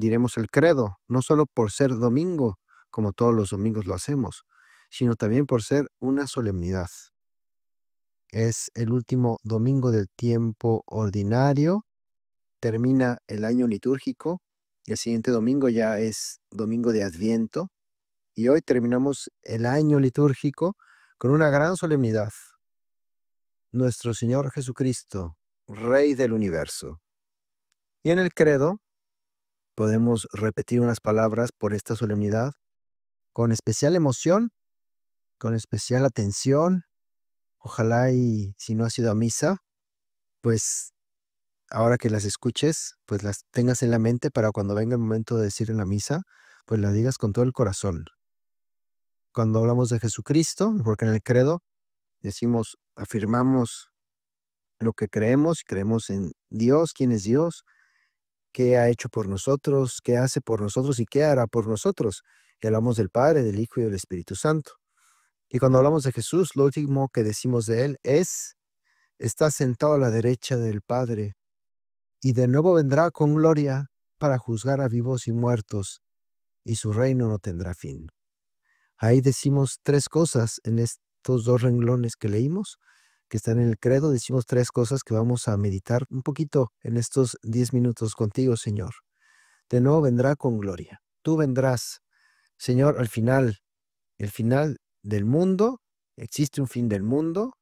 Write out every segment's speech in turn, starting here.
diremos el credo, no solo por ser domingo, como todos los domingos lo hacemos, sino también por ser una solemnidad. Es el último domingo del tiempo ordinario, termina el año litúrgico y el siguiente domingo ya es domingo de Adviento y hoy terminamos el año litúrgico con una gran solemnidad. Nuestro Señor Jesucristo, Rey del universo. Y en el credo podemos repetir unas palabras por esta solemnidad con especial emoción, con especial atención. Ojalá y si no ha sido a misa, pues ahora que las escuches, pues las tengas en la mente para cuando venga el momento de decir en la misa, pues la digas con todo el corazón. Cuando hablamos de Jesucristo, porque en el credo decimos, afirmamos lo que creemos, creemos en Dios, quién es Dios, qué ha hecho por nosotros, qué hace por nosotros y qué hará por nosotros. Y hablamos del Padre, del Hijo y del Espíritu Santo. Y cuando hablamos de Jesús, lo último que decimos de Él es, está sentado a la derecha del Padre, y de nuevo vendrá con gloria para juzgar a vivos y muertos, y su reino no tendrá fin. Ahí decimos tres cosas en estos dos renglones que leímos que están en el credo, decimos tres cosas que vamos a meditar un poquito en estos diez minutos contigo, Señor. De nuevo vendrá con gloria. Tú vendrás, Señor, al final, el final del mundo, existe un fin del mundo,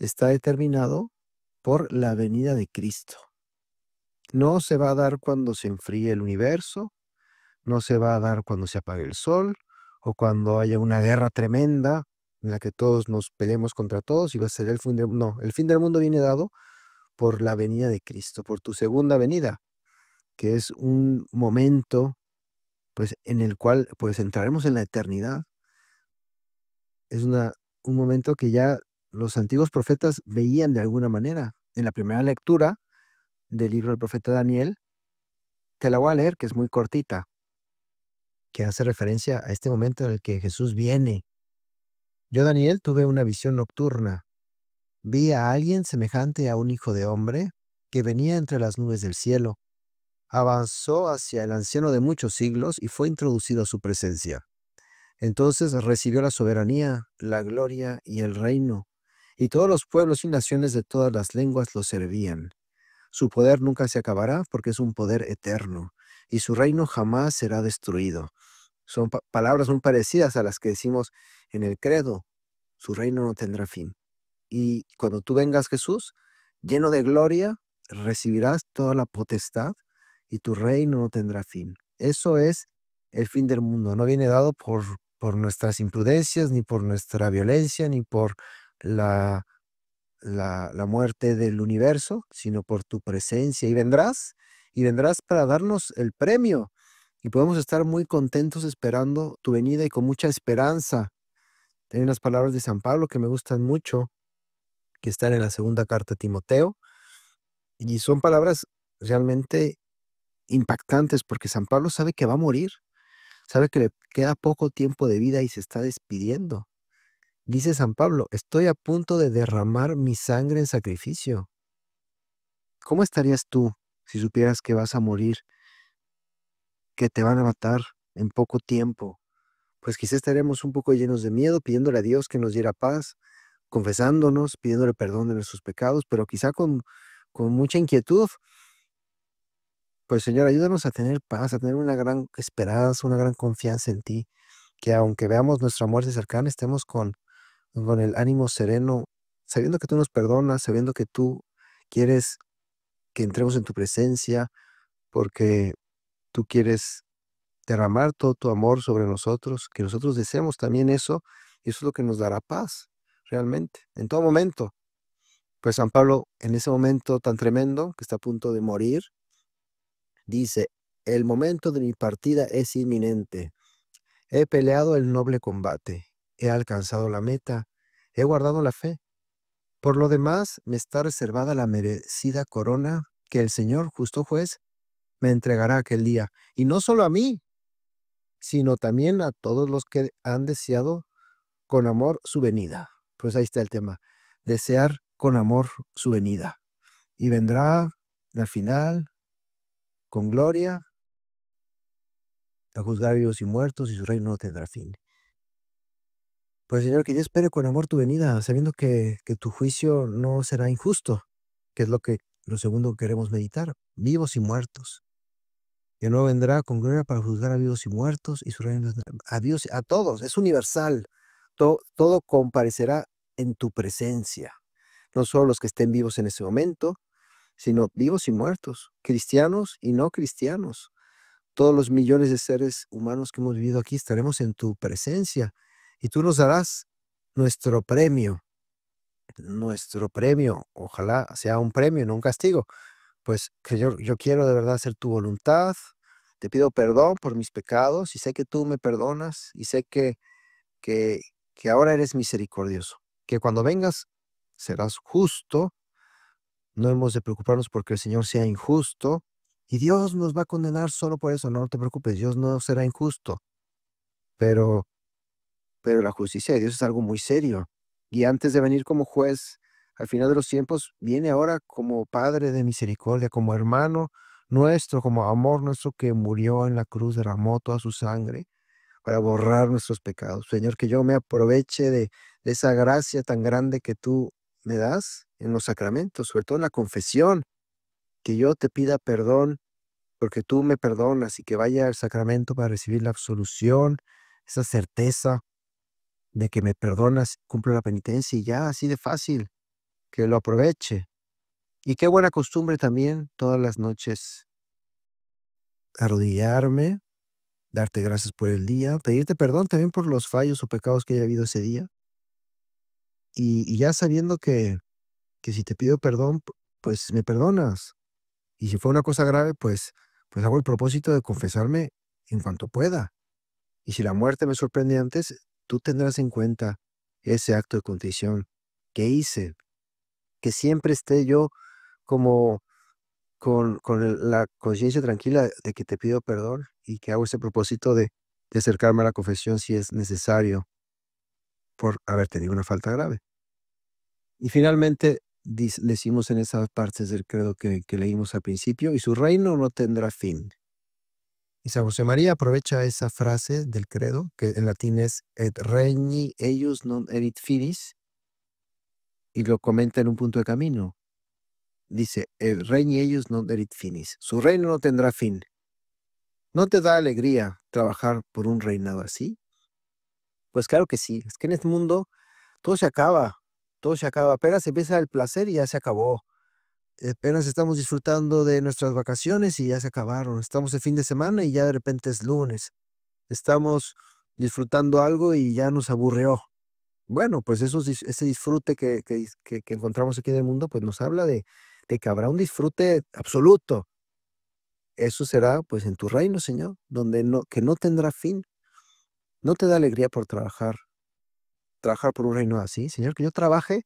está determinado por la venida de Cristo. No se va a dar cuando se enfríe el universo, no se va a dar cuando se apague el sol o cuando haya una guerra tremenda en la que todos nos peleemos contra todos y va a ser el fin del mundo. No, el fin del mundo viene dado por la venida de Cristo, por tu segunda venida, que es un momento pues en el cual pues entraremos en la eternidad. Es una, un momento que ya los antiguos profetas veían de alguna manera. En la primera lectura del libro del profeta Daniel, te la voy a leer, que es muy cortita, que hace referencia a este momento en el que Jesús viene yo, Daniel, tuve una visión nocturna. Vi a alguien semejante a un hijo de hombre que venía entre las nubes del cielo. Avanzó hacia el anciano de muchos siglos y fue introducido a su presencia. Entonces recibió la soberanía, la gloria y el reino, y todos los pueblos y naciones de todas las lenguas lo servían. Su poder nunca se acabará porque es un poder eterno, y su reino jamás será destruido. Son palabras muy parecidas a las que decimos en el credo. Su reino no tendrá fin. Y cuando tú vengas Jesús, lleno de gloria, recibirás toda la potestad y tu reino no tendrá fin. Eso es el fin del mundo. No viene dado por, nuestras imprudencias, ni por nuestra violencia, ni por la, la muerte del universo, sino por tu presencia. Y vendrás, y vendrás para darnos el premio y podemos estar muy contentos esperando tu venida y con mucha esperanza. Tienen unas palabras de San Pablo que me gustan mucho, que están en la segunda carta de Timoteo. Y son palabras realmente impactantes porque San Pablo sabe que va a morir, sabe que le queda poco tiempo de vida y se está despidiendo. Dice San Pablo, estoy a punto de derramar mi sangre en sacrificio. ¿Cómo estarías tú si supieras que vas a morir que te van a matar en poco tiempo, pues quizás estaremos un poco llenos de miedo, pidiéndole a Dios que nos diera paz, confesándonos, pidiéndole perdón de nuestros pecados, pero quizá con, con mucha inquietud. Pues Señor, ayúdanos a tener paz, a tener una gran esperanza, una gran confianza en ti, que aunque veamos nuestra muerte cercana, estemos con, con el ánimo sereno, sabiendo que tú nos perdonas, sabiendo que tú quieres que entremos en tu presencia, porque tú quieres derramar todo tu amor sobre nosotros, que nosotros deseemos también eso, y eso es lo que nos dará paz, realmente, en todo momento. Pues San Pablo, en ese momento tan tremendo, que está a punto de morir, dice, el momento de mi partida es inminente. He peleado el noble combate, he alcanzado la meta, he guardado la fe. Por lo demás, me está reservada la merecida corona que el Señor, justo juez, me entregará aquel día. Y no solo a mí, sino también a todos los que han deseado con amor su venida. Pues ahí está el tema. Desear con amor su venida. Y vendrá al final con gloria a juzgar vivos y muertos y su reino no tendrá fin. Pues Señor, que yo espere con amor tu venida, sabiendo que, tu juicio no será injusto, que es lo que lo segundo que queremos meditar, vivos y muertos. Y no vendrá con gloria para juzgar a vivos y muertos y su reino a Dios, a todos, es universal. Todo, todo comparecerá en tu presencia, no solo los que estén vivos en ese momento, sino vivos y muertos, cristianos y no cristianos. Todos los millones de seres humanos que hemos vivido aquí estaremos en tu presencia y tú nos darás nuestro premio. Nuestro premio, ojalá sea un premio, no un castigo, pues que yo, yo quiero de verdad hacer tu voluntad, te pido perdón por mis pecados y sé que tú me perdonas y sé que, que, que ahora eres misericordioso, que cuando vengas serás justo, no hemos de preocuparnos porque el Señor sea injusto y Dios nos va a condenar solo por eso, no, te preocupes, Dios no será injusto, pero, pero la justicia de Dios es algo muy serio y antes de venir como juez, al final de los tiempos, viene ahora como Padre de misericordia, como hermano nuestro, como amor nuestro que murió en la cruz, derramó toda su sangre para borrar nuestros pecados. Señor, que yo me aproveche de, esa gracia tan grande que tú me das en los sacramentos, sobre todo en la confesión, que yo te pida perdón porque tú me perdonas y que vaya al sacramento para recibir la absolución, esa certeza de que me perdonas, cumplo la penitencia y ya, así de fácil que lo aproveche. Y qué buena costumbre también todas las noches arrodillarme, darte gracias por el día, pedirte perdón también por los fallos o pecados que haya habido ese día. Y, ya sabiendo que, si te pido perdón, pues me perdonas. Y si fue una cosa grave, pues, pues hago el propósito de confesarme en cuanto pueda. Y si la muerte me sorprende antes, tú tendrás en cuenta ese acto de condición que hice que siempre esté yo como con, la conciencia tranquila de que te pido perdón y que hago ese propósito de, acercarme a la confesión si es necesario por haber tenido una falta grave. Y finalmente decimos en esas partes del credo que, leímos al principio, y su reino no tendrá fin. Y San José María aprovecha esa frase del credo, que en latín es et regni eius non erit finis, y lo comenta en un punto de camino. Dice, el reino ellos no derit finis, su reino no tendrá fin. ¿No te da alegría trabajar por un reinado así? Pues claro que sí, es que en este mundo todo se acaba, todo se acaba, apenas empieza el placer y ya se acabó. Apenas estamos disfrutando de nuestras vacaciones y ya se acabaron. Estamos el fin de semana y ya de repente es lunes. Estamos disfrutando algo y ya nos aburrió bueno, pues ese disfrute que, encontramos aquí en el mundo, pues nos habla de, que habrá un disfrute absoluto. Eso será pues en tu reino, Señor, donde no, que no tendrá fin. ¿No te da alegría por trabajar? Trabajar por un reino así, Señor, que yo trabaje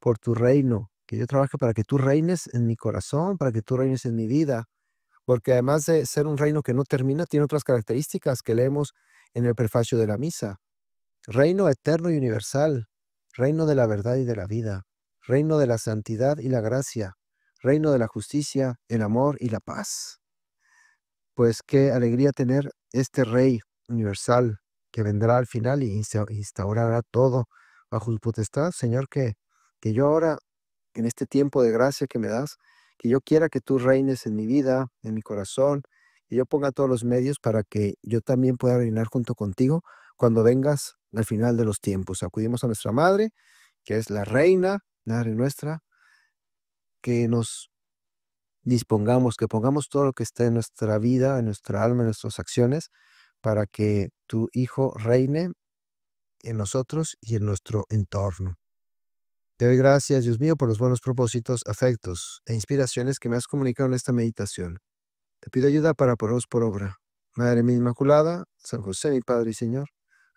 por tu reino, que yo trabaje para que tú reines en mi corazón, para que tú reines en mi vida, porque además de ser un reino que no termina, tiene otras características que leemos en el prefacio de la misa reino eterno y universal, reino de la verdad y de la vida, reino de la santidad y la gracia, reino de la justicia, el amor y la paz. Pues qué alegría tener este Rey universal que vendrá al final y instaurará todo bajo su potestad. Señor, que, que yo ahora, en este tiempo de gracia que me das, que yo quiera que tú reines en mi vida, en mi corazón, que yo ponga todos los medios para que yo también pueda reinar junto contigo, cuando vengas al final de los tiempos. Acudimos a nuestra Madre, que es la Reina, Madre nuestra, que nos dispongamos, que pongamos todo lo que está en nuestra vida, en nuestra alma, en nuestras acciones, para que tu Hijo reine en nosotros y en nuestro entorno. Te doy gracias, Dios mío, por los buenos propósitos, afectos e inspiraciones que me has comunicado en esta meditación. Te pido ayuda para poros por obra. Madre mi Inmaculada, San José, mi Padre y Señor,